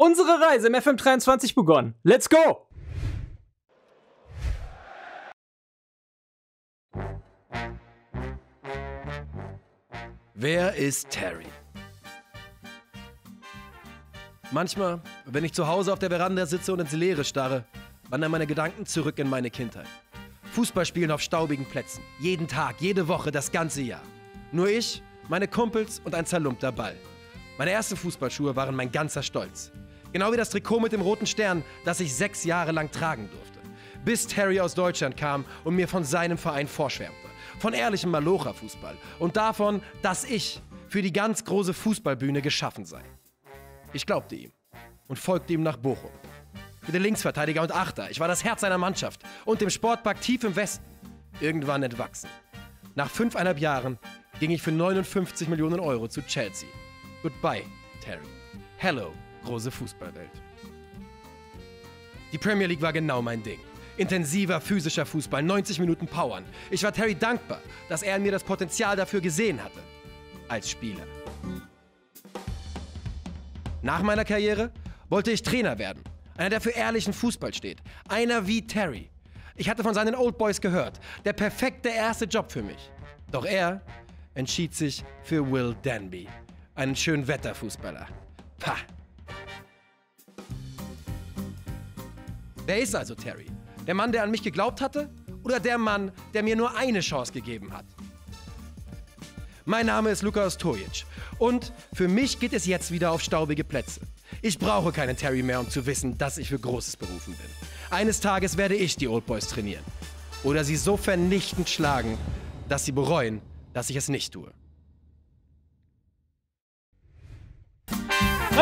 unsere Reise im FM23 begonnen. Let's go! Wer ist Terry? Manchmal, wenn ich zu Hause auf der Veranda sitze und ins Leere starre, wandern meine Gedanken zurück in meine Kindheit. Fußball spielen auf staubigen Plätzen. Jeden Tag, jede Woche, das ganze Jahr. Nur ich, meine Kumpels und ein zerlumpter Ball. Meine ersten Fußballschuhe waren mein ganzer Stolz. Genau wie das Trikot mit dem roten Stern, das ich sechs Jahre lang tragen durfte. Bis Terry aus Deutschland kam und mir von seinem Verein vorschwärmte. Von ehrlichem Malocha-Fußball und davon, dass ich für die ganz große Fußballbühne geschaffen sei. Ich glaubte ihm und folgte ihm nach Bochum. Für den Linksverteidiger und Achter, ich war das Herz seiner Mannschaft und dem Sportpark tief im Westen. Irgendwann entwachsen. Nach fünfeinhalb Jahren ging ich für 59 Millionen Euro zu Chelsea. Goodbye, Terry. Hello, große Fußballwelt. Die Premier League war genau mein Ding. Intensiver physischer Fußball, 90 Minuten Powern. Ich war Terry dankbar, dass er in mir das Potenzial dafür gesehen hatte. Als Spieler. Nach meiner Karriere wollte ich Trainer werden. Einer, der für ehrlichen Fußball steht. Einer wie Terry. Ich hatte von seinen Old Boys gehört. Der perfekte erste Job für mich. Doch er entschied sich für Will Danby. Einen schönen Wetterfußballer. Pah, Wer ist also Terry? Der Mann, der an mich geglaubt hatte? Oder der Mann, der mir nur eine Chance gegeben hat? Mein Name ist Lukas Tojic und für mich geht es jetzt wieder auf staubige Plätze. Ich brauche keinen Terry mehr, um zu wissen, dass ich für Großes berufen bin. Eines Tages werde ich die Old Boys trainieren. Oder sie so vernichtend schlagen, dass sie bereuen, dass ich es nicht tue.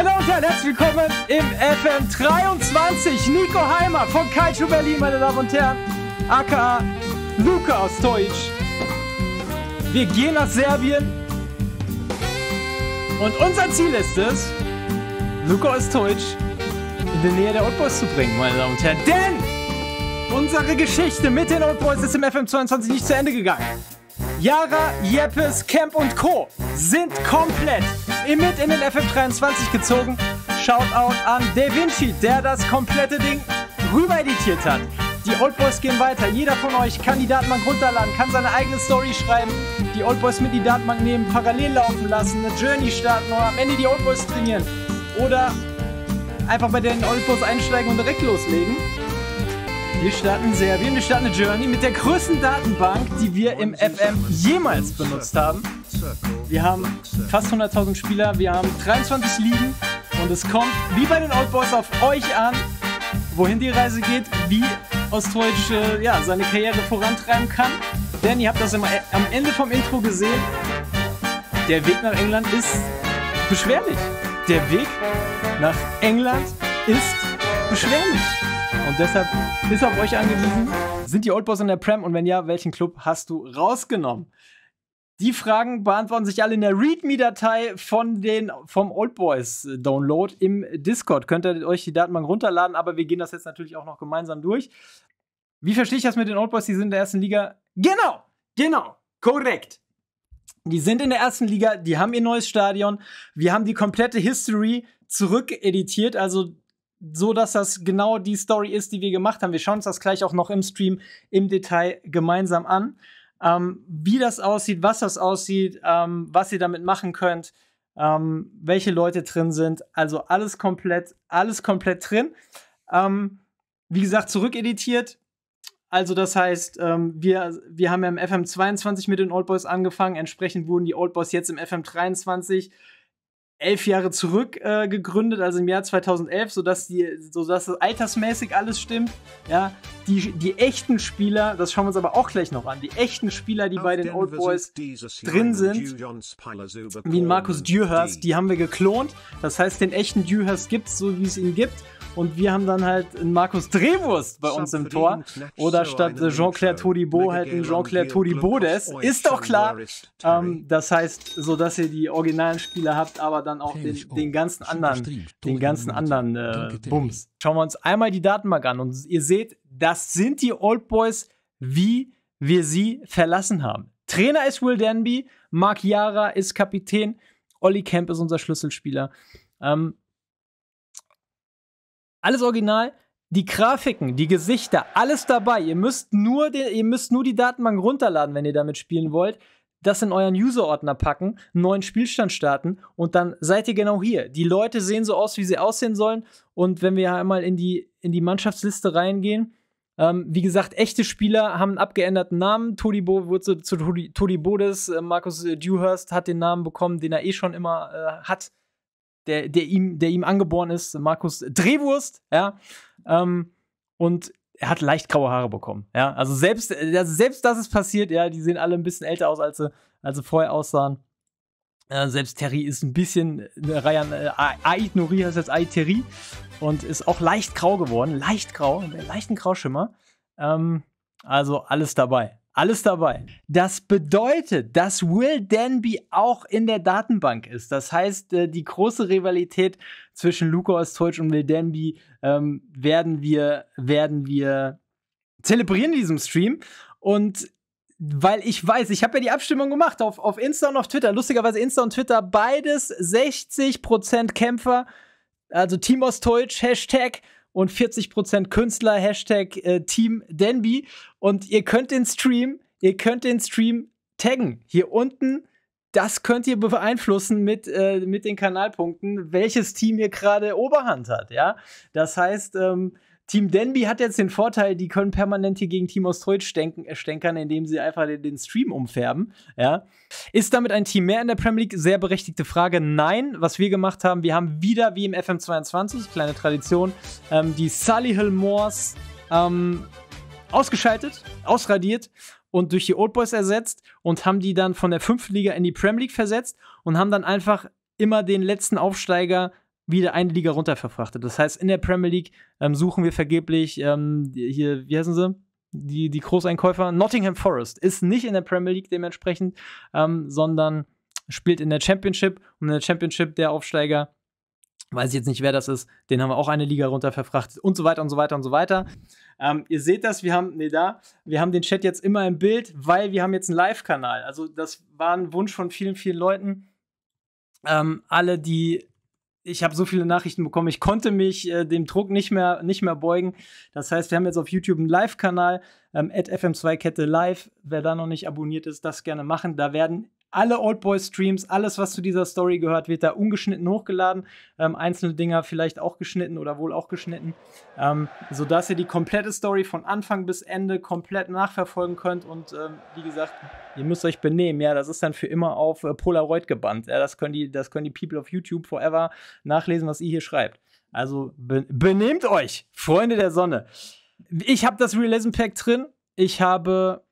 Meine Damen und Herren, herzlich willkommen im FM 23. Nico Heimer von Kaiju Berlin, meine Damen und Herren. AKA Luca aus Deutsch. Wir gehen nach Serbien. Und unser Ziel ist es, Luca aus Deutsch in die Nähe der Outboys zu bringen, meine Damen und Herren. Denn unsere Geschichte mit den Outboys ist im FM 22 nicht zu Ende gegangen. Yara, Jeppes, Camp und Co. sind komplett mit in den FM23 gezogen. Shoutout an Da Vinci, der das komplette Ding rüber editiert hat. Die Old Boys gehen weiter. Jeder von euch kann die Datenbank runterladen, kann seine eigene Story schreiben, die Old Boys mit die Datenbank nehmen, parallel laufen lassen, eine Journey starten oder am Ende die Old Boys trainieren. Oder einfach bei den Old Boys einsteigen und direkt loslegen. Wir starten Serbien, wir starten eine Journey mit der größten Datenbank, die wir im FM jemals benutzt haben. Wir haben fast 100.000 Spieler, wir haben 23 Ligen und es kommt wie bei den Old Boys auf euch an, wohin die Reise geht, wie Ostdeutsch äh, ja, seine Karriere vorantreiben kann. Denn ihr habt das im, äh, am Ende vom Intro gesehen. Der Weg nach England ist beschwerlich. Der Weg nach England ist beschwerlich. Und deshalb ist auf euch angewiesen. Sind die Old Boys in der Prem und wenn ja, welchen Club hast du rausgenommen? Die Fragen beantworten sich alle in der README-Datei von den, vom Oldboys-Download im Discord. Könnt ihr euch die Datenbank runterladen, aber wir gehen das jetzt natürlich auch noch gemeinsam durch. Wie verstehe ich das mit den Old Boys? Die sind in der ersten Liga. Genau, genau, korrekt. Die sind in der ersten Liga, die haben ihr neues Stadion. Wir haben die komplette History zurückeditiert, also so, dass das genau die Story ist, die wir gemacht haben. Wir schauen uns das gleich auch noch im Stream im Detail gemeinsam an ähm, wie das aussieht, was das aussieht, ähm, was ihr damit machen könnt, ähm, welche Leute drin sind. Also alles komplett, alles komplett drin. Ähm, wie gesagt, zurückeditiert. Also das heißt, ähm, wir, wir haben ja im FM22 mit den Old Boys angefangen. Entsprechend wurden die Old Boys jetzt im FM23 elf Jahre zurück äh, gegründet, also im Jahr 2011, sodass, die, sodass das altersmäßig alles stimmt. Ja, die, die echten Spieler, das schauen wir uns aber auch gleich noch an, die echten Spieler, die Auf bei den Old Boys drin sind, wie Markus Dewhurst, die haben wir geklont. Das heißt, den echten Dewhurst gibt es, so wie es ihn gibt. Und wir haben dann halt einen Markus Drehwurst bei uns im Tor. Oder statt Jean-Claire Todibo halt einen Jean-Claire Todibodes. Ist doch klar. Ähm, das heißt, so dass ihr die originalen Spieler habt, aber dann auch den, den ganzen anderen, den ganzen anderen äh, Bums. Schauen wir uns einmal die Datenbank an und ihr seht, das sind die Old Boys, wie wir sie verlassen haben. Trainer ist Will Danby, Mark Yara ist Kapitän, Olli Kemp ist unser Schlüsselspieler. Ähm, alles original. Die Grafiken, die Gesichter, alles dabei. Ihr müsst nur, den, ihr müsst nur die Datenbank runterladen, wenn ihr damit spielen wollt. Das in euren User-Ordner packen, einen neuen Spielstand starten und dann seid ihr genau hier. Die Leute sehen so aus, wie sie aussehen sollen. Und wenn wir einmal in die, in die Mannschaftsliste reingehen, ähm, wie gesagt, echte Spieler haben einen abgeänderten Namen. Todibo wurde zu Todibodes. Äh, Markus äh, Dewhurst hat den Namen bekommen, den er eh schon immer äh, hat der, der, ihm, der ihm angeboren ist, Markus Drehwurst, ja. Ähm, und er hat leicht graue Haare bekommen. Ja, also selbst, also selbst das ist passiert, ja, die sehen alle ein bisschen älter aus, als sie, als sie vorher aussahen. Äh, selbst Terry ist ein bisschen, äh, Ryan, äh, Ait Nori heißt jetzt Ait Terry und ist auch leicht grau geworden, leicht grau, mit einem leichten Grauschimmer. Ähm, also alles dabei. Alles dabei. Das bedeutet, dass Will Danby auch in der Datenbank ist. Das heißt, äh, die große Rivalität zwischen Lukas Tolch und Will Danby ähm, werden wir, werden wir zelebrieren in diesem Stream. Und weil ich weiß, ich habe ja die Abstimmung gemacht auf, auf Insta und auf Twitter. Lustigerweise Insta und Twitter, beides 60% Kämpfer. Also Team Ostolch, Hashtag und 40% Künstler, Hashtag äh, Team Denby. Und ihr könnt den Stream, ihr könnt den Stream taggen. Hier unten das könnt ihr beeinflussen mit, äh, mit den Kanalpunkten, welches Team hier gerade Oberhand hat, ja. Das heißt, ähm, Team Denby hat jetzt den Vorteil, die können permanent hier gegen Team Ostreut äh, stänkern, indem sie einfach den, den, Stream umfärben. Ja. Ist damit ein Team mehr in der Premier League? Sehr berechtigte Frage. Nein, was wir gemacht haben, wir haben wieder wie im FM22, kleine Tradition, ähm, die Sully Hill Moors ähm, ausgeschaltet, ausradiert und durch die Old Boys ersetzt und haben die dann von der fünften Liga in die Premier League versetzt und haben dann einfach immer den letzten Aufsteiger wieder eine Liga runterverfrachtet. Das heißt, in der Premier League ähm, suchen wir vergeblich ähm, hier, wie heißen sie? Die, die Großeinkäufer. Nottingham Forest ist nicht in der Premier League dementsprechend, ähm, sondern spielt in der Championship. Und in der Championship der Aufsteiger, weiß ich jetzt nicht, wer das ist, den haben wir auch eine Liga runter verfrachtet und so weiter und so weiter und so weiter. Ähm, ihr seht das, wir haben, nee, da, wir haben den Chat jetzt immer im Bild, weil wir haben jetzt einen Live-Kanal. Also das war ein Wunsch von vielen, vielen Leuten. Ähm, alle, die ich habe so viele Nachrichten bekommen, ich konnte mich äh, dem Druck nicht mehr, nicht mehr beugen. Das heißt, wir haben jetzt auf YouTube einen Live-Kanal, ähm, FM2-Kette Live. Wer da noch nicht abonniert ist, das gerne machen. Da werden alle Oldboy-Streams, alles, was zu dieser Story gehört, wird da ungeschnitten hochgeladen. Ähm, einzelne Dinger vielleicht auch geschnitten oder wohl auch geschnitten, ähm, sodass ihr die komplette Story von Anfang bis Ende komplett nachverfolgen könnt. Und ähm, wie gesagt, ihr müsst euch benehmen. Ja, das ist dann für immer auf äh, Polaroid gebannt. Ja, das können die, das können die People of YouTube forever nachlesen, was ihr hier schreibt. Also be benehmt euch, Freunde der Sonne. Ich habe das Realism Pack drin. Ich habe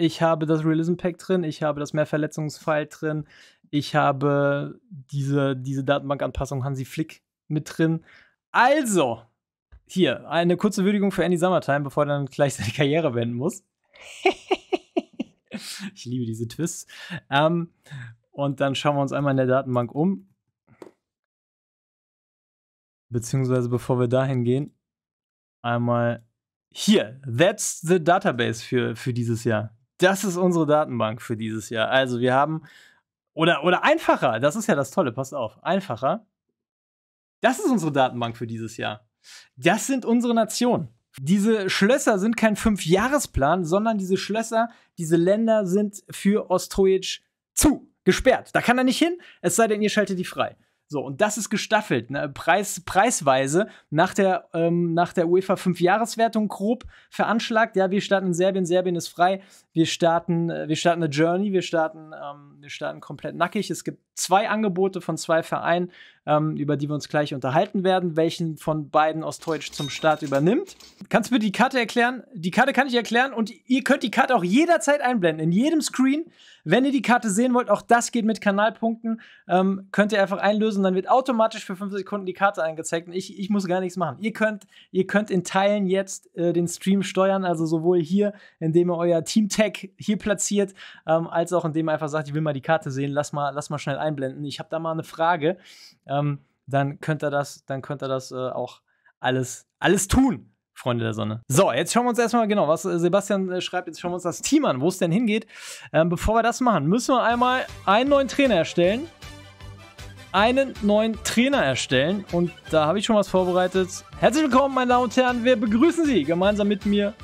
ich habe das Realism Pack drin, ich habe das Mehrverletzungsfile drin, ich habe diese, diese Datenbankanpassung Hansi Flick mit drin. Also, hier, eine kurze Würdigung für Andy Summertime, bevor er dann gleich seine Karriere wenden muss. ich liebe diese Twists. Ähm, und dann schauen wir uns einmal in der Datenbank um. Beziehungsweise, bevor wir dahin gehen, einmal hier. That's the Database für, für dieses Jahr. Das ist unsere Datenbank für dieses Jahr. Also wir haben, oder, oder einfacher, das ist ja das Tolle, passt auf, einfacher. Das ist unsere Datenbank für dieses Jahr. Das sind unsere Nationen. Diese Schlösser sind kein Fünfjahresplan, sondern diese Schlösser, diese Länder sind für Ostrojic zu, gesperrt. Da kann er nicht hin, es sei denn, ihr schaltet die frei. So, und das ist gestaffelt, ne? Preis, preisweise nach der, ähm, nach der UEFA 5-Jahreswertung grob veranschlagt. Ja, wir starten in Serbien, Serbien ist frei. Wir starten, äh, wir starten eine Journey, wir starten, ähm, wir starten komplett nackig. Es gibt zwei Angebote von zwei Vereinen, ähm, über die wir uns gleich unterhalten werden, welchen von beiden Ostdeutsch zum Start übernimmt. Kannst du mir die Karte erklären? Die Karte kann ich erklären und ihr könnt die Karte auch jederzeit einblenden, in jedem Screen. Wenn ihr die Karte sehen wollt, auch das geht mit Kanalpunkten, ähm, könnt ihr einfach einlösen, dann wird automatisch für fünf Sekunden die Karte angezeigt und ich, ich muss gar nichts machen. Ihr könnt, ihr könnt in Teilen jetzt äh, den Stream steuern, also sowohl hier, indem ihr euer Team-Tag hier platziert, ähm, als auch indem ihr einfach sagt, ich will mal die Karte sehen, lass mal, lass mal schnell ein einblenden. Ich habe da mal eine Frage. Ähm, dann könnt ihr das, dann könnt ihr das äh, auch alles, alles tun. Freunde der Sonne. So, jetzt schauen wir uns erstmal genau, was äh, Sebastian äh, schreibt. Jetzt schauen wir uns das Team an, wo es denn hingeht. Ähm, bevor wir das machen, müssen wir einmal einen neuen Trainer erstellen. Einen neuen Trainer erstellen. Und da habe ich schon was vorbereitet. Herzlich willkommen, meine Damen und Herren. Wir begrüßen Sie gemeinsam mit mir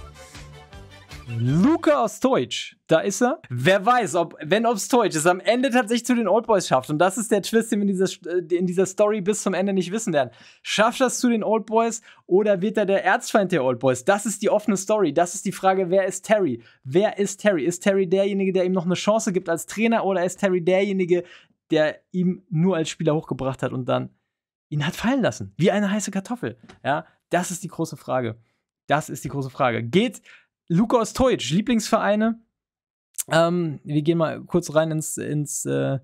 Luca aus Deutsch. Da ist er. Wer weiß, ob, wenn ob's täuscht, es am Ende tatsächlich zu den Old Boys schafft. Und das ist der Twist, den wir in dieser, äh, in dieser Story bis zum Ende nicht wissen werden. Schafft das zu den Old Boys oder wird er der Erzfeind der Old Boys? Das ist die offene Story. Das ist die Frage, wer ist Terry? Wer ist Terry? Ist Terry derjenige, der ihm noch eine Chance gibt als Trainer oder ist Terry derjenige, der ihm nur als Spieler hochgebracht hat und dann ihn hat fallen lassen? Wie eine heiße Kartoffel. Ja, das ist die große Frage. Das ist die große Frage. Geht Lukas Teutsch, Lieblingsvereine, ähm, wir gehen mal kurz rein ins, ins äh,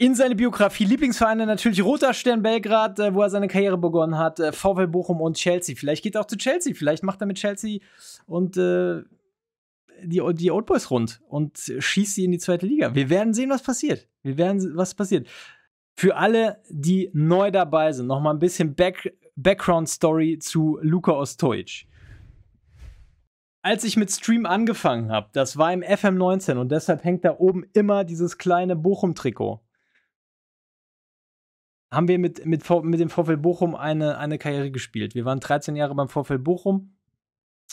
in seine Biografie. Lieblingsvereine natürlich Roter Stern Belgrad, äh, wo er seine Karriere begonnen hat, äh, VW Bochum und Chelsea. Vielleicht geht er auch zu Chelsea, vielleicht macht er mit Chelsea und äh, die, die Old Boys rund und schießt sie in die zweite Liga. Wir werden sehen, was passiert. Wir werden sehen, was passiert. Für alle, die neu dabei sind, nochmal ein bisschen Back Background-Story zu Luca Ostojic als ich mit Stream angefangen habe, das war im FM19 und deshalb hängt da oben immer dieses kleine Bochum-Trikot. Haben wir mit, mit, mit dem Vorfeld Bochum eine, eine Karriere gespielt. Wir waren 13 Jahre beim Vorfeld Bochum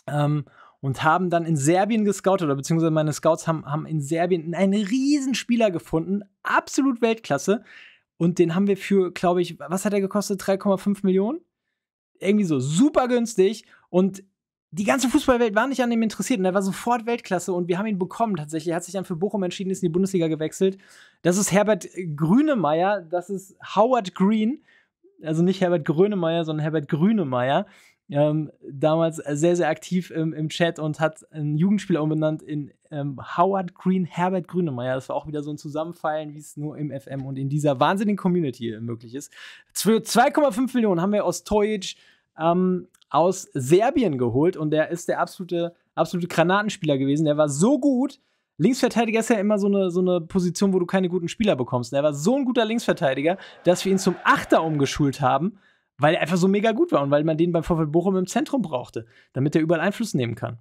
ähm, und haben dann in Serbien gescoutet, oder beziehungsweise meine Scouts haben, haben in Serbien einen riesen Spieler gefunden, absolut Weltklasse. Und den haben wir für, glaube ich, was hat er gekostet? 3,5 Millionen? Irgendwie so super günstig. Und die ganze Fußballwelt war nicht an ihm interessiert und er war sofort Weltklasse und wir haben ihn bekommen tatsächlich. Er hat sich dann für Bochum entschieden, ist in die Bundesliga gewechselt. Das ist Herbert Grünemeyer, das ist Howard Green, also nicht Herbert Grönemeyer, sondern Herbert Grünemeyer. Ähm, damals sehr, sehr aktiv im, im, Chat und hat einen Jugendspieler umbenannt in ähm, Howard Green, Herbert Grünemeyer. Das war auch wieder so ein Zusammenfallen, wie es nur im FM und in dieser wahnsinnigen Community möglich ist. Für 2,5 Millionen haben wir Ostojic, ähm, aus Serbien geholt und der ist der absolute, absolute Granatenspieler gewesen. Der war so gut. Linksverteidiger ist ja immer so eine, so eine Position, wo du keine guten Spieler bekommst. Der war so ein guter Linksverteidiger, dass wir ihn zum Achter umgeschult haben, weil er einfach so mega gut war und weil man den beim VfL Bochum im Zentrum brauchte, damit er überall Einfluss nehmen kann.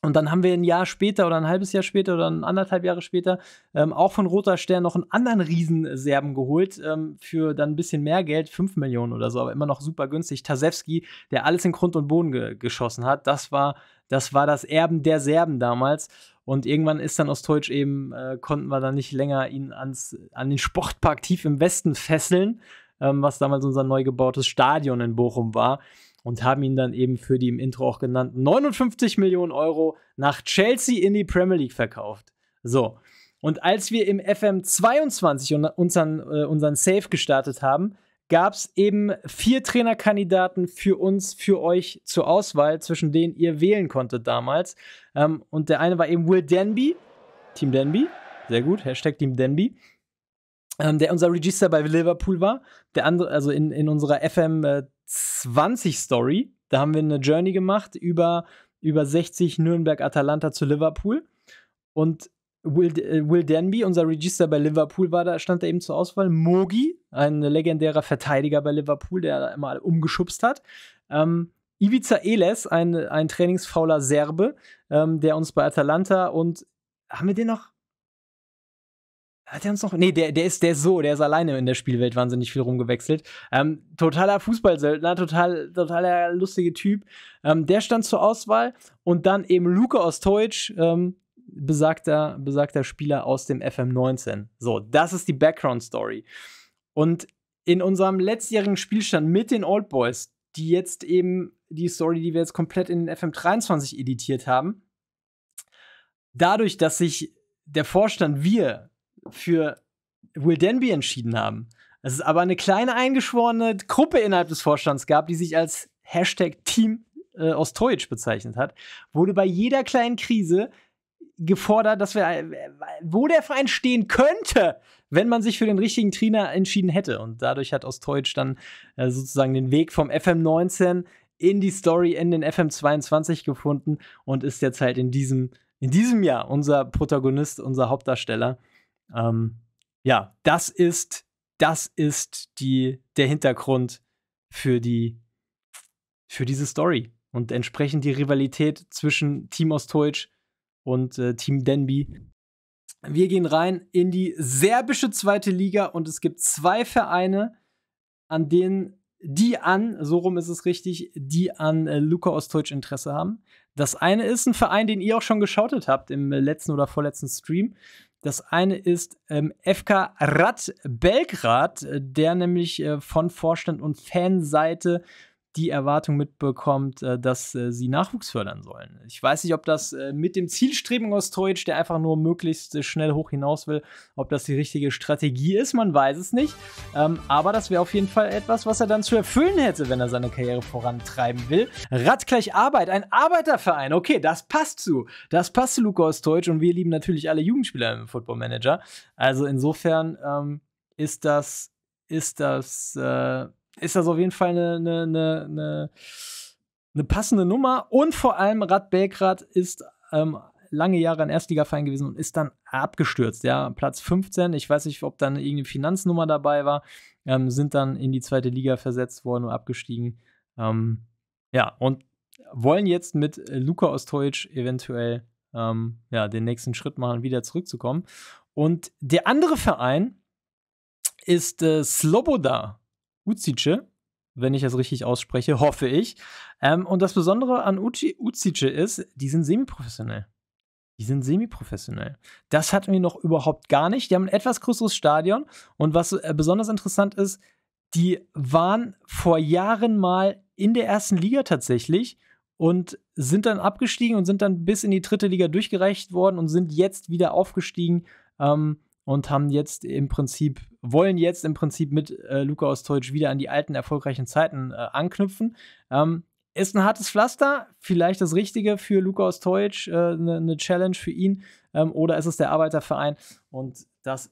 Und dann haben wir ein Jahr später oder ein halbes Jahr später oder ein anderthalb Jahre später ähm, auch von Roter Stern noch einen anderen Riesenserben geholt ähm, für dann ein bisschen mehr Geld, 5 Millionen oder so, aber immer noch super günstig. Tasewski, der alles in Grund und Boden ge geschossen hat, das war, das war das Erben der Serben damals. Und irgendwann ist dann aus Deutsch eben, äh, konnten wir dann nicht länger ihn ans, an den Sportpark tief im Westen fesseln, ähm, was damals unser neu gebautes Stadion in Bochum war und haben ihn dann eben für die im Intro auch genannten 59 Millionen Euro nach Chelsea in die Premier League verkauft. So. Und als wir im FM22 unseren, äh, unseren Save gestartet haben, gab es eben vier Trainerkandidaten für uns, für euch zur Auswahl, zwischen denen ihr wählen konntet damals. Ähm, und der eine war eben Will Denby, Team Denby, sehr gut, Hashtag Team Denby. Ähm, der unser Register bei Liverpool war, der andere, also in, in unserer FM äh, 20 Story. Da haben wir eine Journey gemacht über, über 60 Nürnberg Atalanta zu Liverpool. Und Will, äh, Will Denby, unser Register bei Liverpool, war da, stand da eben zur Auswahl. Mogi, ein legendärer Verteidiger bei Liverpool, der immer umgeschubst hat. Ähm, Ivica Eles, ein, ein trainingsfauler Serbe, ähm, der uns bei Atalanta und haben wir den noch? Hat er uns noch? Nee, der, der ist der ist so, der ist alleine in der Spielwelt wahnsinnig viel rumgewechselt. Ähm, totaler Fußballsöldner, total, totaler lustiger Typ. Ähm, der stand zur Auswahl und dann eben Luca Ostojic, ähm, besagter, besagter Spieler aus dem FM19. So, das ist die Background-Story. Und in unserem letztjährigen Spielstand mit den Old Boys, die jetzt eben die Story, die wir jetzt komplett in den FM23 editiert haben, dadurch, dass sich der Vorstand, wir, für Will Denby entschieden haben. Es ist aber eine kleine eingeschworene Gruppe innerhalb des Vorstands gab, die sich als Hashtag Team äh, Ostrojic bezeichnet hat, wurde bei jeder kleinen Krise gefordert, dass wir, äh, wo der Verein stehen könnte, wenn man sich für den richtigen Trainer entschieden hätte. Und dadurch hat Ostrojic dann äh, sozusagen den Weg vom FM19 in die Story in den FM22 gefunden und ist jetzt halt in diesem, in diesem Jahr unser Protagonist, unser Hauptdarsteller. Ähm, ja, das ist, das ist die, der Hintergrund für die, für diese Story. Und entsprechend die Rivalität zwischen Team Ostojic und äh, Team Denby. Wir gehen rein in die serbische zweite Liga und es gibt zwei Vereine, an denen die an, so rum ist es richtig, die an äh, Luka Ostojic Interesse haben. Das eine ist ein Verein, den ihr auch schon geschautet habt im letzten oder vorletzten Stream. Das eine ist ähm, FK Rad Belgrad, äh, der nämlich äh, von Vorstand und Fanseite die Erwartung mitbekommt, äh, dass äh, sie Nachwuchs fördern sollen. Ich weiß nicht, ob das äh, mit dem Zielstreben aus Deutsch, der einfach nur möglichst schnell hoch hinaus will, ob das die richtige Strategie ist, man weiß es nicht. Ähm, aber das wäre auf jeden Fall etwas, was er dann zu erfüllen hätte, wenn er seine Karriere vorantreiben will. Rad gleich Arbeit, ein Arbeiterverein. Okay, das passt zu. Das passt zu Luca aus Deutsch und wir lieben natürlich alle Jugendspieler im Football Manager. Also insofern ähm, ist das, ist das, äh, ist das auf jeden Fall eine, eine, eine, eine passende Nummer. Und vor allem Rad Belgrad ist ähm, lange Jahre ein Erstligaverein gewesen und ist dann abgestürzt. Ja, Platz 15, ich weiß nicht, ob dann irgendeine Finanznummer dabei war, ähm, sind dann in die zweite Liga versetzt worden und abgestiegen. Ähm, ja, und wollen jetzt mit Luca Ostojic eventuell ähm, ja, den nächsten Schritt machen, wieder zurückzukommen. Und der andere Verein ist äh, Sloboda Uzice, wenn ich das richtig ausspreche, hoffe ich. Ähm, und das Besondere an Uci, Uzice ist, die sind semi-professionell. Die sind semi-professionell. Das hatten wir noch überhaupt gar nicht. Die haben ein etwas größeres Stadion. Und was äh, besonders interessant ist, die waren vor Jahren mal in der ersten Liga tatsächlich und sind dann abgestiegen und sind dann bis in die dritte Liga durchgereicht worden und sind jetzt wieder aufgestiegen. Ähm, und haben jetzt im Prinzip, wollen jetzt im Prinzip mit äh, Luca Ostojic wieder an die alten erfolgreichen Zeiten äh, anknüpfen. Ähm, ist ein hartes Pflaster, vielleicht das Richtige für Luca Ostojic, eine äh, ne, ne Challenge für ihn ähm, oder ist es der Arbeiterverein und das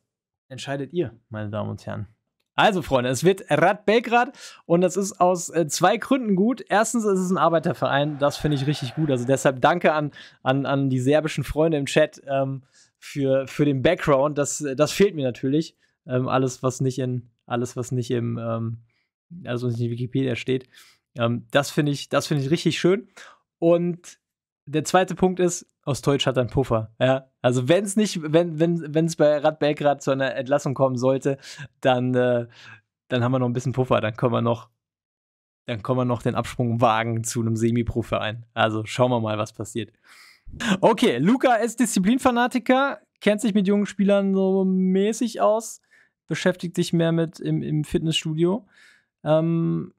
entscheidet ihr, meine Damen und Herren. Also, Freunde, es wird Rad Belgrad und das ist aus äh, zwei Gründen gut. Erstens ist es ein Arbeiterverein, das finde ich richtig gut. Also deshalb danke an, an, an die serbischen Freunde im Chat. Ähm, für, für den Background. Das, das fehlt mir natürlich. Ähm, alles, was nicht in, alles, was nicht im, ähm, also nicht in Wikipedia steht. Ähm, das finde ich, das finde ich richtig schön. Und der zweite Punkt ist, aus Deutsch hat er einen Puffer. Ja, also wenn es nicht, wenn wenn es bei Rad Belgrad zu einer Entlassung kommen sollte, dann äh, dann haben wir noch ein bisschen Puffer. Dann können wir noch dann können wir noch den Absprung wagen zu einem Semi-Pro-Verein. Also schauen wir mal, was passiert. Okay, Luca ist Disziplinfanatiker, kennt sich mit jungen Spielern so mäßig aus, beschäftigt sich mehr mit im, im Fitnessstudio. Ähm,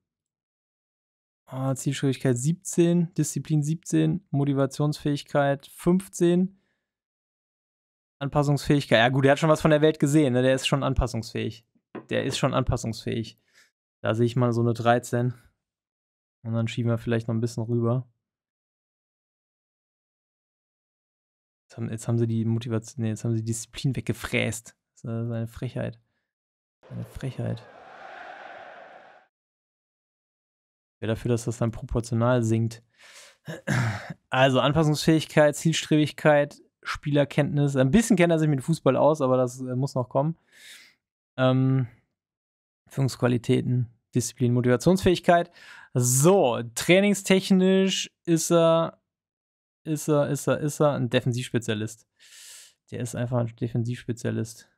ah, Zielschwierigkeit 17, Disziplin 17, Motivationsfähigkeit 15, Anpassungsfähigkeit. Ja, gut, der hat schon was von der Welt gesehen, ne? der ist schon anpassungsfähig. Der ist schon anpassungsfähig. Da sehe ich mal so eine 13. Und dann schieben wir vielleicht noch ein bisschen rüber. Jetzt haben, jetzt haben sie die Motivation, nee, jetzt haben sie die Disziplin weggefräst. Das ist eine Frechheit. Eine Frechheit. Ja, dafür, dass das dann proportional sinkt. Also Anpassungsfähigkeit, Zielstrebigkeit, Spielerkenntnis. Ein bisschen kennt er sich mit Fußball aus, aber das äh, muss noch kommen. Ähm, Führungsqualitäten, Disziplin, Motivationsfähigkeit. So, trainingstechnisch ist er ist er, ist er, ist er ein Defensivspezialist. Der ist einfach ein Defensivspezialist.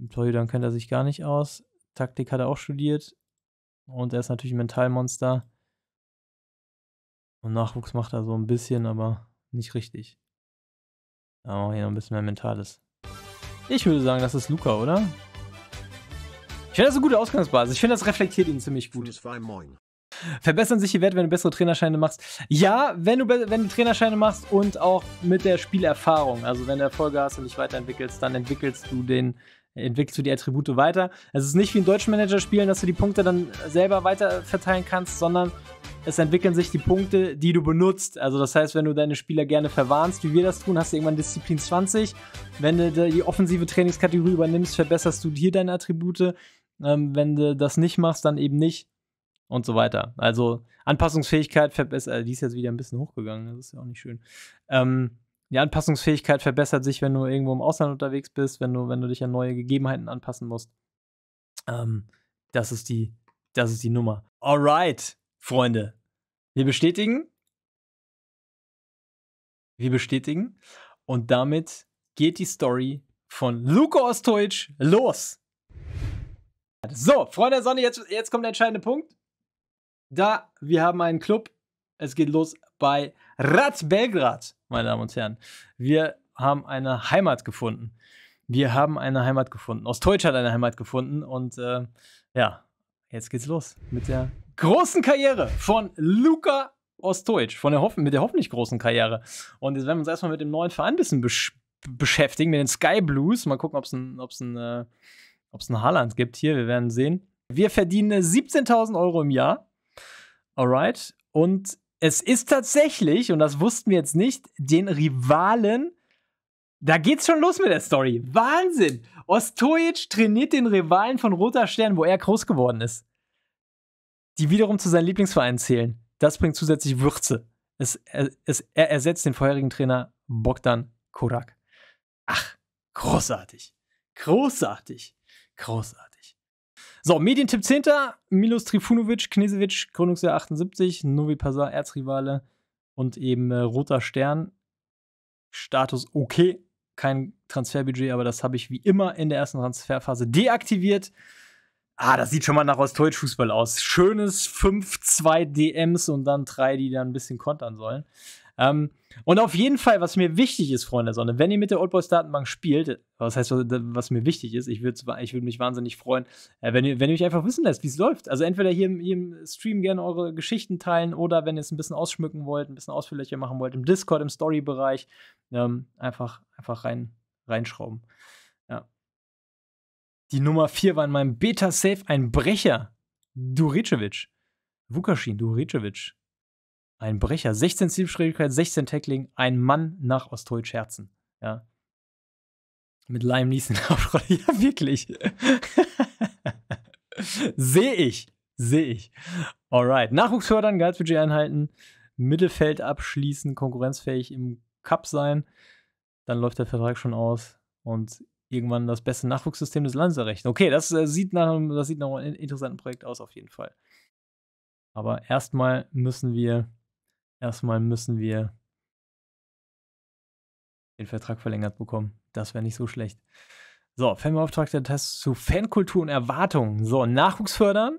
Im Torhütern kennt er sich gar nicht aus. Taktik hat er auch studiert. Und er ist natürlich ein Mentalmonster. Und Nachwuchs macht er so ein bisschen, aber nicht richtig. Aber machen hier noch ein bisschen mehr Mentales. Ich würde sagen, das ist Luca, oder? Ich finde das eine gute Ausgangsbasis. Ich finde, das reflektiert ihn ziemlich gut. Verbessern sich die Werte, wenn du bessere Trainerscheine machst? Ja, wenn du, wenn du Trainerscheine machst und auch mit der Spielerfahrung. Also wenn du Erfolge hast und dich weiterentwickelst, dann entwickelst du den entwickelst du die Attribute weiter. Es ist nicht wie ein deutschen Manager spielen, dass du die Punkte dann selber weiter verteilen kannst, sondern es entwickeln sich die Punkte, die du benutzt. Also das heißt, wenn du deine Spieler gerne verwarnst, wie wir das tun, hast du irgendwann Disziplin 20. Wenn du die offensive Trainingskategorie übernimmst, verbesserst du hier deine Attribute. Ähm, wenn du das nicht machst, dann eben nicht und so weiter. Also Anpassungsfähigkeit verbessert, äh, die ist jetzt wieder ein bisschen hochgegangen, das ist ja auch nicht schön. Ähm, die Anpassungsfähigkeit verbessert sich, wenn du irgendwo im Ausland unterwegs bist, wenn du, wenn du dich an neue Gegebenheiten anpassen musst. Ähm, das ist die, das ist die Nummer. Alright, Freunde. Wir bestätigen. Wir bestätigen. Und damit geht die Story von Luca Ostojic los. So, Freunde der Sonne, jetzt, jetzt kommt der entscheidende Punkt da wir haben einen Club. Es geht los bei Rad Belgrad, meine Damen und Herren. Wir haben eine Heimat gefunden. Wir haben eine Heimat gefunden. Ostdeutsch hat eine Heimat gefunden. Und äh, ja, jetzt geht's los mit der großen Karriere von Luca Ostdeutsch, von der Hoffen, mit der hoffentlich großen Karriere. Und jetzt werden wir uns erstmal mit dem neuen Verein ein bisschen besch beschäftigen, mit den Sky Blues. Mal gucken, ob es ein, ob's ein, äh, ein Haaland gibt hier. Wir werden sehen. Wir verdienen 17.000 Euro im Jahr. Alright. Und es ist tatsächlich, und das wussten wir jetzt nicht, den Rivalen. Da geht's schon los mit der Story. Wahnsinn! Ostojic trainiert den Rivalen von Roter Stern, wo er groß geworden ist. Die wiederum zu seinen Lieblingsvereinen zählen. Das bringt zusätzlich Würze. Es, äh, es, er ersetzt den vorherigen Trainer Bogdan Korak. Ach, großartig. Großartig. Großartig. So, Medientipp 10. Milos Trifunovic, Knesevic, Gründungsjahr 78, Novi Pazar, Erzrivale und eben äh, Roter Stern. Status okay, kein Transferbudget, aber das habe ich wie immer in der ersten Transferphase deaktiviert. Ah, das sieht schon mal nach Ostdeutsch-Fußball aus. Schönes 5-2 DMs und dann drei, die dann ein bisschen kontern sollen. Ähm, und auf jeden Fall, was mir wichtig ist, Freunde der Sonne, wenn ihr mit der Old Boys Datenbank spielt, was heißt, was mir wichtig ist, ich würde ich würd mich wahnsinnig freuen, äh, wenn, ihr, wenn ihr mich einfach wissen lässt, wie es läuft. Also entweder hier im, hier im, Stream gerne eure Geschichten teilen oder wenn ihr es ein bisschen ausschmücken wollt, ein bisschen ausführlicher machen wollt, im Discord, im Story-Bereich, ähm, einfach, einfach rein, reinschrauben. Die Nummer 4 war in meinem Beta-Safe ein Brecher. Duricevic. Vukasin Duricevic. Ein Brecher. 16 Zielschwierigkeit, 16 Tackling, ein Mann nach Ostol Scherzen. Ja. Mit Lime Neeson Ja, wirklich. Sehe ich. Sehe ich. Alright. Nachwuchs fördern, Gehaltsbudget einhalten, Mittelfeld abschließen, konkurrenzfähig im Cup sein. Dann läuft der Vertrag schon aus und irgendwann das beste Nachwuchssystem des Landes errechnen. Okay, das äh, sieht nach einem, das sieht nach einem interessanten Projekt aus auf jeden Fall. Aber erstmal müssen wir erstmal müssen wir den Vertrag verlängert bekommen. Das wäre nicht so schlecht. So, Fanbeauftragter Test zu Fankultur und Erwartungen. So, Nachwuchs fördern.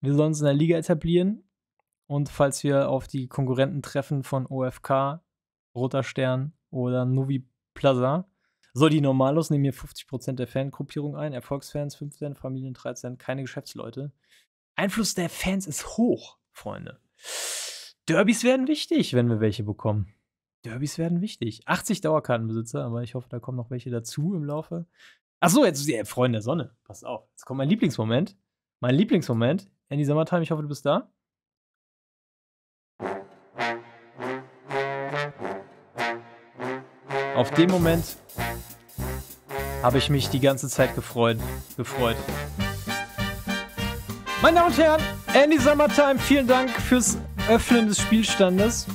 Wir sollen uns in der Liga etablieren. Und falls wir auf die Konkurrenten treffen von OFK, Roter Stern oder Novi Plaza, so, die Normalos nehmen hier 50% der Fangruppierung ein, Erfolgsfans 15, Familien 13, keine Geschäftsleute. Einfluss der Fans ist hoch, Freunde. Derbys werden wichtig, wenn wir welche bekommen. Derbys werden wichtig. 80 Dauerkartenbesitzer, aber ich hoffe, da kommen noch welche dazu im Laufe. Achso, jetzt ja, Freunde der Sonne. Pass auf. Jetzt kommt mein Lieblingsmoment. Mein Lieblingsmoment. Andy Summertime, ich hoffe, du bist da. Auf dem Moment habe ich mich die ganze Zeit gefreut. gefreut. Meine Damen und Herren, Andy Summertime, vielen Dank fürs Öffnen des Spielstandes.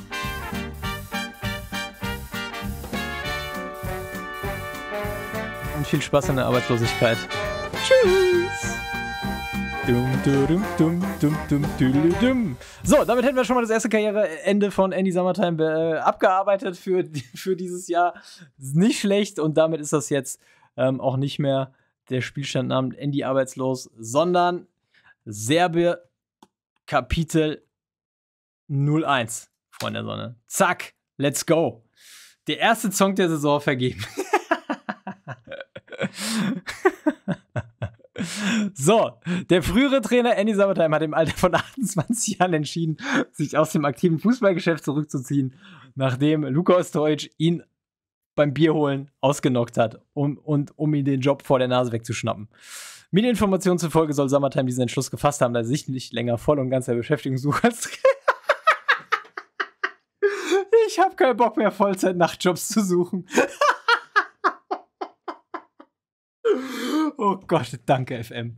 Und viel Spaß in der Arbeitslosigkeit. Tschüss! So, damit hätten wir schon mal das erste Karriereende von Andy Summertime äh, abgearbeitet für, für dieses Jahr. Nicht schlecht und damit ist das jetzt ähm, auch nicht mehr der Spielstand namens Andy arbeitslos, sondern Serbe Kapitel 01, Freund der Sonne. Zack, let's go. Der erste Song der Saison vergeben. so, der frühere Trainer Andy Sabatheim hat im Alter von 28 Jahren entschieden, sich aus dem aktiven Fußballgeschäft zurückzuziehen, nachdem Lukas Deutsch ihn beim Bier holen ausgenockt hat, um, und, um ihm den Job vor der Nase wegzuschnappen. Medieninformationen zufolge soll Summertime diesen Entschluss gefasst haben, da er sich nicht länger voll und ganz der Beschäftigung sucht. ich habe keinen Bock mehr, Vollzeit-Nachtjobs zu suchen. oh Gott, danke, FM.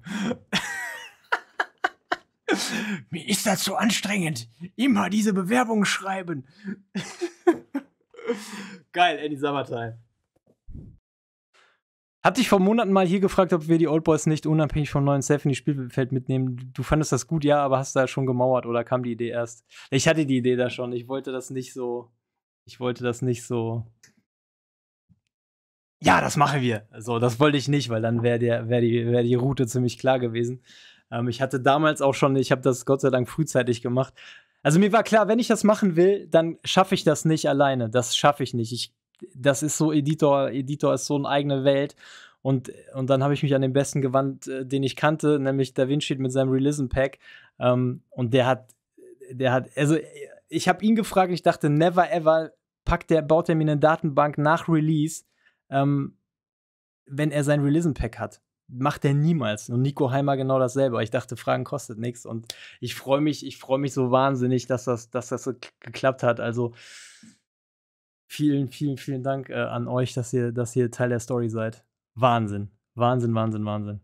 Mir ist das zu so anstrengend. Immer diese Bewerbung schreiben. Geil, Eddie Summertime. Hab dich vor Monaten mal hier gefragt, ob wir die Old Boys nicht unabhängig vom neuen Safe in die Spielfeld mitnehmen. Du fandest das gut, ja, aber hast da schon gemauert oder kam die Idee erst? Ich hatte die Idee da schon. Ich wollte das nicht so. Ich wollte das nicht so. Ja, das machen wir. So, das wollte ich nicht, weil dann wäre wär die, wär die Route ziemlich klar gewesen. Ähm, ich hatte damals auch schon, ich habe das Gott sei Dank frühzeitig gemacht. Also mir war klar, wenn ich das machen will, dann schaffe ich das nicht alleine. Das schaffe ich nicht. Ich, das ist so Editor, Editor ist so eine eigene Welt. Und, und dann habe ich mich an den besten gewandt, äh, den ich kannte, nämlich Da Vinci mit seinem Realism Pack. Ähm, und der hat, der hat, also ich habe ihn gefragt, ich dachte, never ever packt der, baut er mir eine Datenbank nach Release, ähm, wenn er sein Realism Pack hat macht er niemals. Und Nico Heimer genau dasselbe. Ich dachte, Fragen kostet nichts. Und ich freue mich, ich freue mich so wahnsinnig, dass das, dass das so geklappt hat. Also vielen, vielen, vielen Dank äh, an euch, dass ihr, dass ihr Teil der Story seid. Wahnsinn. Wahnsinn, Wahnsinn, Wahnsinn.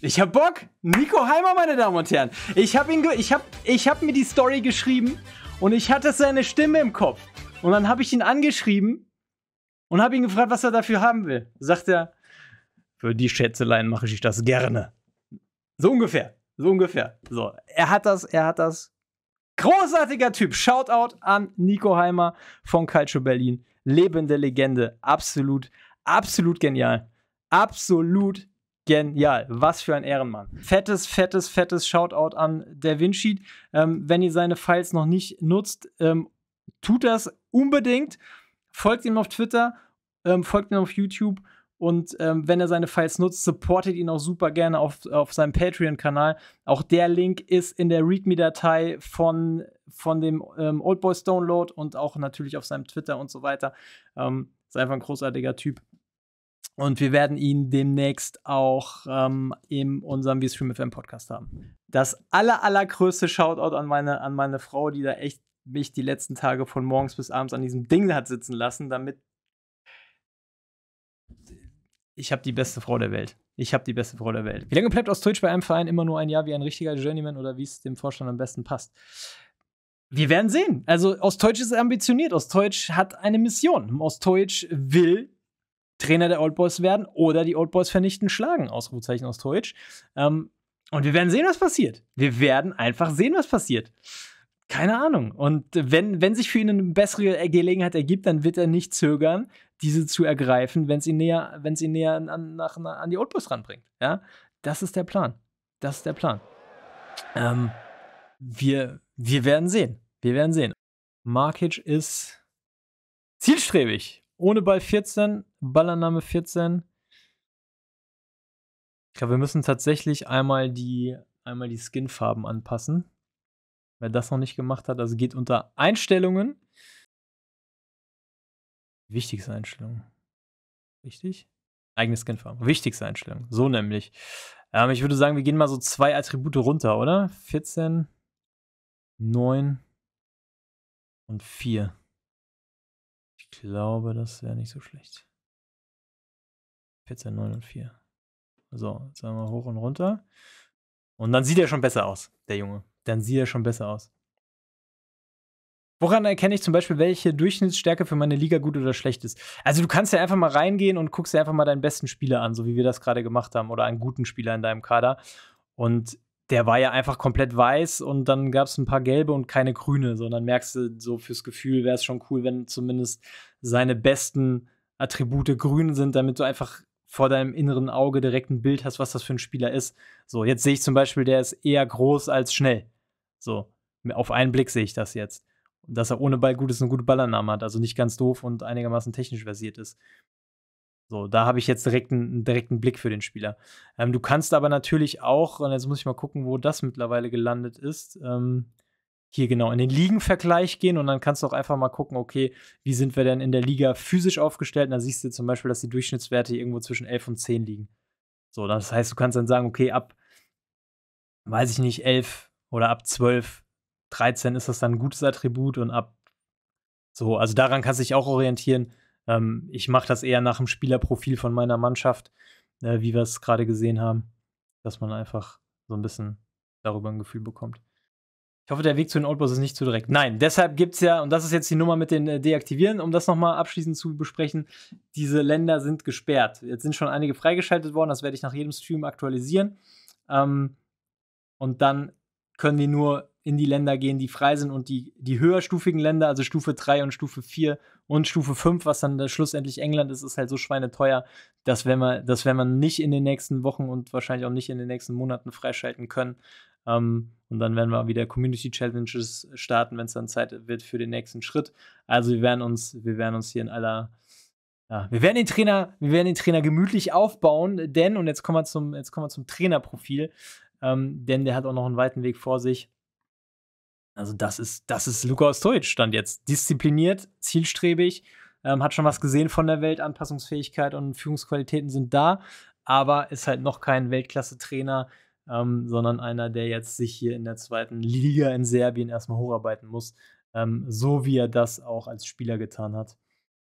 Ich hab Bock! Nico Heimer, meine Damen und Herren. Ich hab, ihn ich hab, ich hab mir die Story geschrieben und ich hatte seine Stimme im Kopf. Und dann habe ich ihn angeschrieben und habe ihn gefragt, was er dafür haben will. Sagt er, für die Schätzeleien mache ich das gerne. So ungefähr. So ungefähr. So, er hat das, er hat das. Großartiger Typ. Shoutout an Nico Heimer von Calcio Berlin. Lebende Legende. Absolut, absolut genial. Absolut genial. Was für ein Ehrenmann. Fettes, fettes, fettes Shoutout an Der Vinci. Ähm, wenn ihr seine Files noch nicht nutzt, ähm, tut das unbedingt. Folgt ihm auf Twitter, ähm, folgt ihm auf YouTube und ähm, wenn er seine Files nutzt, supportet ihn auch super gerne auf, auf seinem Patreon-Kanal. Auch der Link ist in der README-Datei von, von dem ähm, Old Boys Download und auch natürlich auf seinem Twitter und so weiter. Ähm, ist einfach ein großartiger Typ. Und wir werden ihn demnächst auch ähm, in unserem VStream FM Podcast haben. Das aller, allergrößte Shoutout an meine, an meine Frau, die da echt mich die letzten Tage von morgens bis abends an diesem Ding hat sitzen lassen, damit ich habe die beste Frau der Welt. Ich habe die beste Frau der Welt. Wie lange bleibt aus Twitch bei einem Verein immer nur ein Jahr wie ein richtiger Journeyman oder wie es dem Vorstand am besten passt? Wir werden sehen. Also aus Deutsch ist ambitioniert. Aus Deutsch hat eine Mission. Aus Deutsch will Trainer der Old Boys werden oder die Old Boys vernichten, schlagen. Ausrufezeichen aus Deutsch. Ähm, und wir werden sehen, was passiert. Wir werden einfach sehen, was passiert. Keine Ahnung. Und wenn, wenn sich für ihn eine bessere Gelegenheit ergibt, dann wird er nicht zögern diese zu ergreifen, wenn es ihn näher, wenn's ihn näher an, nach, an die Outposts ranbringt. Ja? Das ist der Plan. Das ist der Plan. Ähm, wir, wir werden sehen. Wir werden sehen. Markic ist zielstrebig. Ohne Ball 14, Ballannahme 14. Ich glaube, wir müssen tatsächlich einmal die, einmal die Skinfarben anpassen. Wer das noch nicht gemacht hat, also geht unter Einstellungen Wichtigste Einstellung. Richtig? Eigene Skinfarm. Wichtigste Einstellung. So nämlich. Ähm, ich würde sagen, wir gehen mal so zwei Attribute runter, oder? 14, 9 und 4. Ich glaube, das wäre nicht so schlecht. 14, 9 und 4. So, jetzt wir hoch und runter. Und dann sieht er schon besser aus, der Junge. Dann sieht er schon besser aus. Woran erkenne ich zum Beispiel, welche Durchschnittsstärke für meine Liga gut oder schlecht ist? Also du kannst ja einfach mal reingehen und guckst dir einfach mal deinen besten Spieler an, so wie wir das gerade gemacht haben, oder einen guten Spieler in deinem Kader. Und der war ja einfach komplett weiß und dann gab es ein paar gelbe und keine grüne. So, und dann merkst du, so fürs Gefühl wäre es schon cool, wenn zumindest seine besten Attribute grün sind, damit du einfach vor deinem inneren Auge direkt ein Bild hast, was das für ein Spieler ist. So, jetzt sehe ich zum Beispiel, der ist eher groß als schnell. So, auf einen Blick sehe ich das jetzt. Und dass er ohne Ball gut ist, eine gute Ballannahme hat, also nicht ganz doof und einigermaßen technisch versiert ist. So, da habe ich jetzt direkt einen, direkten Blick für den Spieler. Ähm, du kannst aber natürlich auch, und jetzt muss ich mal gucken, wo das mittlerweile gelandet ist, ähm, hier genau in den Ligenvergleich gehen und dann kannst du auch einfach mal gucken, okay, wie sind wir denn in der Liga physisch aufgestellt? Und dann siehst du zum Beispiel, dass die Durchschnittswerte irgendwo zwischen 11 und 10 liegen. So, das heißt, du kannst dann sagen, okay, ab, weiß ich nicht, 11 oder ab 12 13 ist das dann ein gutes Attribut und ab so, also daran kannst du dich auch orientieren. Ähm, ich mache das eher nach dem Spielerprofil von meiner Mannschaft, äh, wie wir es gerade gesehen haben, dass man einfach so ein bisschen darüber ein Gefühl bekommt. Ich hoffe, der Weg zu den Old Boys ist nicht zu direkt. Nein, deshalb gibt es ja, und das ist jetzt die Nummer mit den äh, Deaktivieren, um das nochmal abschließend zu besprechen, diese Länder sind gesperrt. Jetzt sind schon einige freigeschaltet worden, das werde ich nach jedem Stream aktualisieren. Ähm, und dann können die nur in die Länder gehen, die frei sind und die, die höherstufigen Länder, also Stufe 3 und Stufe 4 und Stufe 5, was dann schlussendlich England ist, ist halt so schweineteuer, dass wenn man, dass wenn man nicht in den nächsten Wochen und wahrscheinlich auch nicht in den nächsten Monaten freischalten können. Ähm, und dann werden wir wieder Community Challenges starten, wenn es dann Zeit wird für den nächsten Schritt. Also wir werden uns, wir werden uns hier in aller ja, wir werden den Trainer, wir werden den Trainer gemütlich aufbauen, denn, und jetzt kommen wir zum, jetzt kommen wir zum Trainerprofil, ähm, denn der hat auch noch einen weiten Weg vor sich. Also das ist, das ist Lukas Deutsch stand jetzt. Diszipliniert, zielstrebig, ähm, hat schon was gesehen von der Welt, Anpassungsfähigkeit und Führungsqualitäten sind da, aber ist halt noch kein Weltklasse-Trainer, ähm, sondern einer, der jetzt sich hier in der zweiten Liga in Serbien erstmal hocharbeiten muss, ähm, so wie er das auch als Spieler getan hat.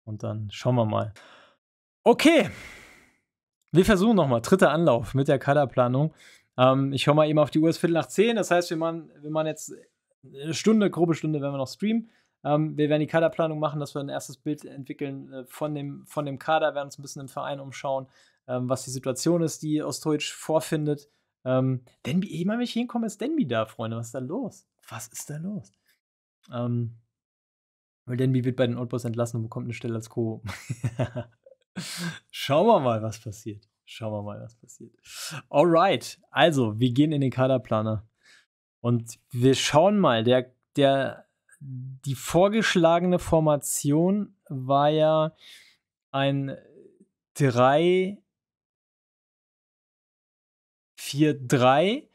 Und dann schauen wir mal. Okay, wir versuchen nochmal. Dritter Anlauf mit der Kaderplanung. Ähm, ich hau mal eben auf die Uhr, es Viertel nach zehn. Das heißt, wenn man, wenn man jetzt eine Stunde, grobe Stunde werden wir noch streamen. Ähm, wir werden die Kaderplanung machen, dass wir ein erstes Bild entwickeln äh, von, dem, von dem Kader, werden uns ein bisschen im Verein umschauen, ähm, was die Situation ist, die Ostojic vorfindet. Ähm, Denby, immer eh, wenn ich hinkomme, ist Denby da, Freunde. Was ist da los? Was ist da los? Ähm, weil Denby wird bei den Oldboys entlassen und bekommt eine Stelle als Co. Schauen wir mal, was passiert. Schauen wir mal, was passiert. Alright, also, wir gehen in den Kaderplaner. Und wir schauen mal, der, der, die vorgeschlagene Formation war ja ein 3 4-3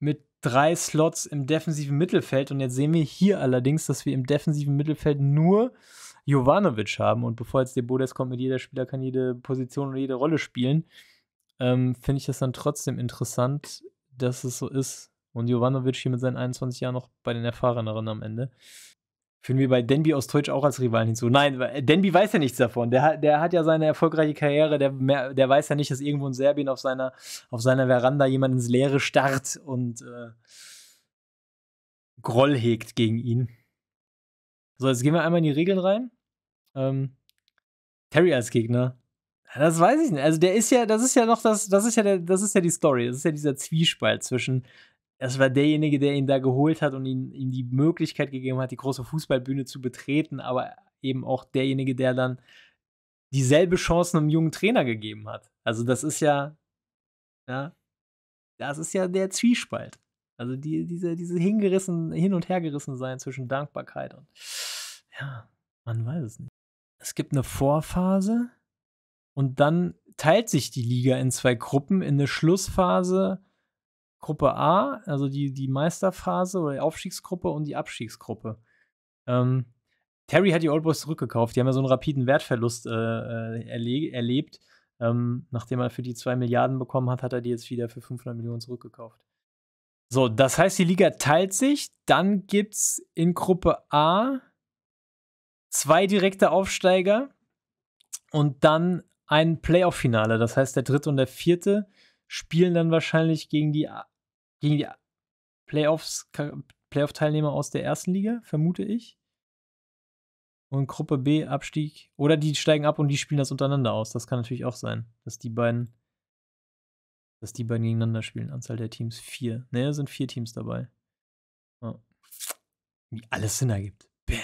mit drei Slots im defensiven Mittelfeld. Und jetzt sehen wir hier allerdings, dass wir im defensiven Mittelfeld nur Jovanovic haben. Und bevor jetzt der Bodes kommt mit jeder Spieler, kann jede Position und jede Rolle spielen, ähm, finde ich das dann trotzdem interessant, dass es so ist. Und Jovanovic hier mit seinen 21 Jahren noch bei den Erfahreneren am Ende. Führen wir bei Denby aus Deutsch auch als Rivalen hinzu. Nein, äh, Denby weiß ja nichts davon. Der, der hat ja seine erfolgreiche Karriere. Der, der weiß ja nicht, dass irgendwo in Serbien auf seiner, auf seiner Veranda jemand ins Leere starrt und äh, Groll hegt gegen ihn. So, jetzt gehen wir einmal in die Regeln rein. Ähm, Terry als Gegner. Das weiß ich nicht. Also der ist ja, das ist ja noch das, das ist ja der, das ist ja die Story. Das ist ja dieser Zwiespalt zwischen es war derjenige, der ihn da geholt hat und ihn, ihm die Möglichkeit gegeben hat, die große Fußballbühne zu betreten, aber eben auch derjenige, der dann dieselbe Chance einem jungen Trainer gegeben hat. Also das ist ja, ja, das ist ja der Zwiespalt. Also die, diese, diese hingerissen, hin und hergerissen sein zwischen Dankbarkeit und ja, man weiß es nicht. Es gibt eine Vorphase und dann teilt sich die Liga in zwei Gruppen, in eine Schlussphase, Gruppe A, also die, die Meisterphase oder die Aufstiegsgruppe und die Abstiegsgruppe. Ähm, Terry hat die Old Boys zurückgekauft. Die haben ja so einen rapiden Wertverlust äh, äh erle erlebt. Ähm, nachdem er für die 2 Milliarden bekommen hat, hat er die jetzt wieder für 500 Millionen zurückgekauft. So, das heißt, die Liga teilt sich. Dann gibt es in Gruppe A zwei direkte Aufsteiger und dann ein Playoff-Finale. Das heißt, der dritte und der vierte spielen dann wahrscheinlich gegen die, gegen die Playoffs, Playoff-Teilnehmer aus der ersten Liga, vermute ich. Und Gruppe B Abstieg. Oder die steigen ab und die spielen das untereinander aus. Das kann natürlich auch sein, dass die beiden, dass die beiden gegeneinander spielen. Anzahl der Teams vier. Ne, sind vier Teams dabei. Oh. Wie alles Sinn ergibt. Bäh.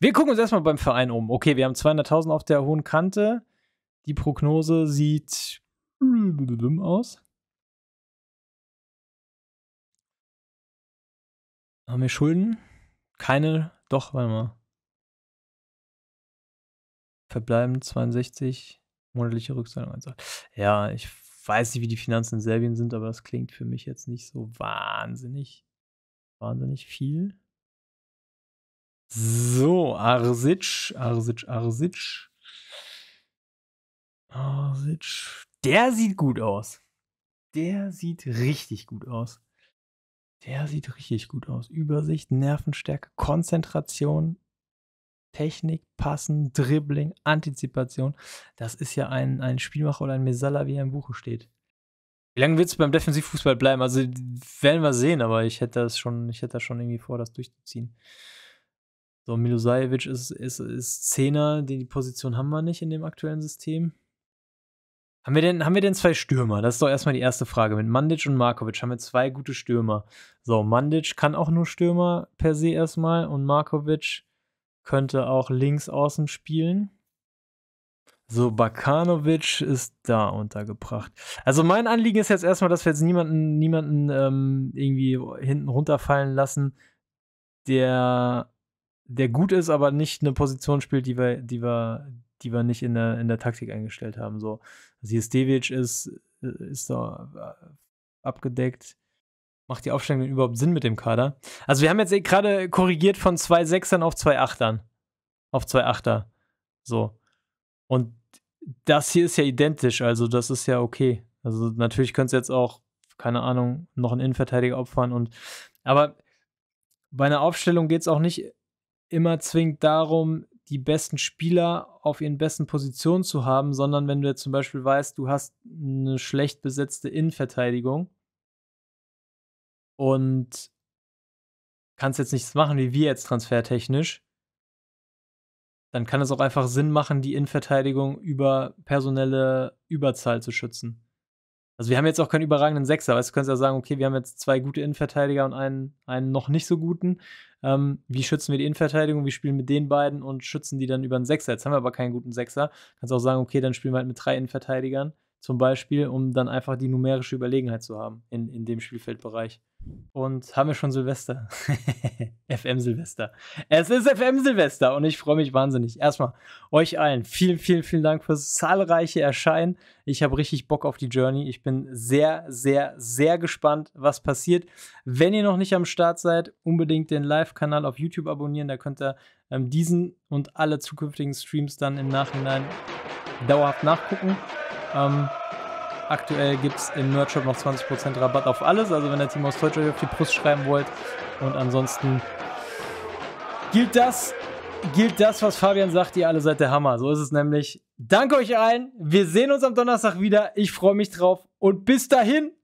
Wir gucken uns erstmal beim Verein um. Okay, wir haben 200.000 auf der hohen Kante. Die Prognose sieht hm, aus. Haben wir Schulden? Keine, doch, warte mal. Verbleiben 62, monatliche Rückzahlung. ja, ich weiß nicht, wie die Finanzen in Serbien sind, aber das klingt für mich jetzt nicht so wahnsinnig, wahnsinnig viel. So, Arsic, Arsic, Arsic. Orsic. Der sieht gut aus. Der sieht richtig gut aus. Der sieht richtig gut aus. Übersicht, Nervenstärke, Konzentration, Technik, Passen, Dribbling, Antizipation. Das ist ja ein, ein Spielmacher oder ein Mesala, wie er im Buche steht. Wie lange wird es beim Defensivfußball bleiben? Also werden wir sehen, aber ich hätte das schon, ich hätte das schon irgendwie vor, das durchzuziehen. So, Milosevic ist, ist, ist Zehner, die Position haben wir nicht in dem aktuellen System. Haben wir, denn, haben wir denn zwei Stürmer? Das ist doch erstmal die erste Frage. Mit Mandic und Markovic haben wir zwei gute Stürmer. So, Mandic kann auch nur Stürmer per se erstmal und Markovic könnte auch links außen spielen. So, Bakanovic ist da untergebracht. Also mein Anliegen ist jetzt erstmal, dass wir jetzt niemanden, niemanden ähm, irgendwie hinten runterfallen lassen, der, der gut ist, aber nicht eine Position spielt, die wir, die wir, die wir nicht in der, in der Taktik eingestellt haben. So. Also hier Stevic ist, äh, ist da äh, abgedeckt. Macht die Aufstellung denn überhaupt Sinn mit dem Kader? Also wir haben jetzt äh, gerade korrigiert von zwei Sechsern auf zwei Achtern. Auf zwei Achter. So. Und das hier ist ja identisch, also das ist ja okay. Also natürlich könntest du jetzt auch, keine Ahnung, noch einen Innenverteidiger opfern und aber bei einer Aufstellung geht es auch nicht immer zwingend darum, die besten Spieler auf ihren besten Positionen zu haben, sondern wenn du jetzt zum Beispiel weißt, du hast eine schlecht besetzte Innenverteidigung und kannst jetzt nichts machen, wie wir jetzt transfertechnisch, dann kann es auch einfach Sinn machen, die Innenverteidigung über personelle Überzahl zu schützen. Also wir haben jetzt auch keinen überragenden Sechser, weißt du, könntest ja sagen, okay, wir haben jetzt zwei gute Innenverteidiger und einen, einen noch nicht so guten. Ähm, wie schützen wir die Innenverteidigung? Wir spielen mit den beiden und schützen die dann über einen Sechser. Jetzt haben wir aber keinen guten Sechser. Kannst auch sagen, okay, dann spielen wir halt mit drei Innenverteidigern zum Beispiel, um dann einfach die numerische Überlegenheit zu haben in, in dem Spielfeldbereich. Und haben wir schon Silvester. FM Silvester. Es ist FM Silvester und ich freue mich wahnsinnig. Erstmal euch allen vielen, vielen, vielen Dank fürs zahlreiche Erscheinen. Ich habe richtig Bock auf die Journey. Ich bin sehr, sehr, sehr gespannt, was passiert. Wenn ihr noch nicht am Start seid, unbedingt den Live-Kanal auf YouTube abonnieren. Da könnt ihr ähm, diesen und alle zukünftigen Streams dann im Nachhinein dauerhaft nachgucken. Ähm, aktuell gibt es im Nerdshop noch 20% Rabatt auf alles. Also wenn ihr Team aus Deutschland auf die Brust schreiben wollt. Und ansonsten gilt das, gilt das, was Fabian sagt, ihr alle seid der Hammer. So ist es nämlich. Danke euch allen. Wir sehen uns am Donnerstag wieder. Ich freue mich drauf. Und bis dahin.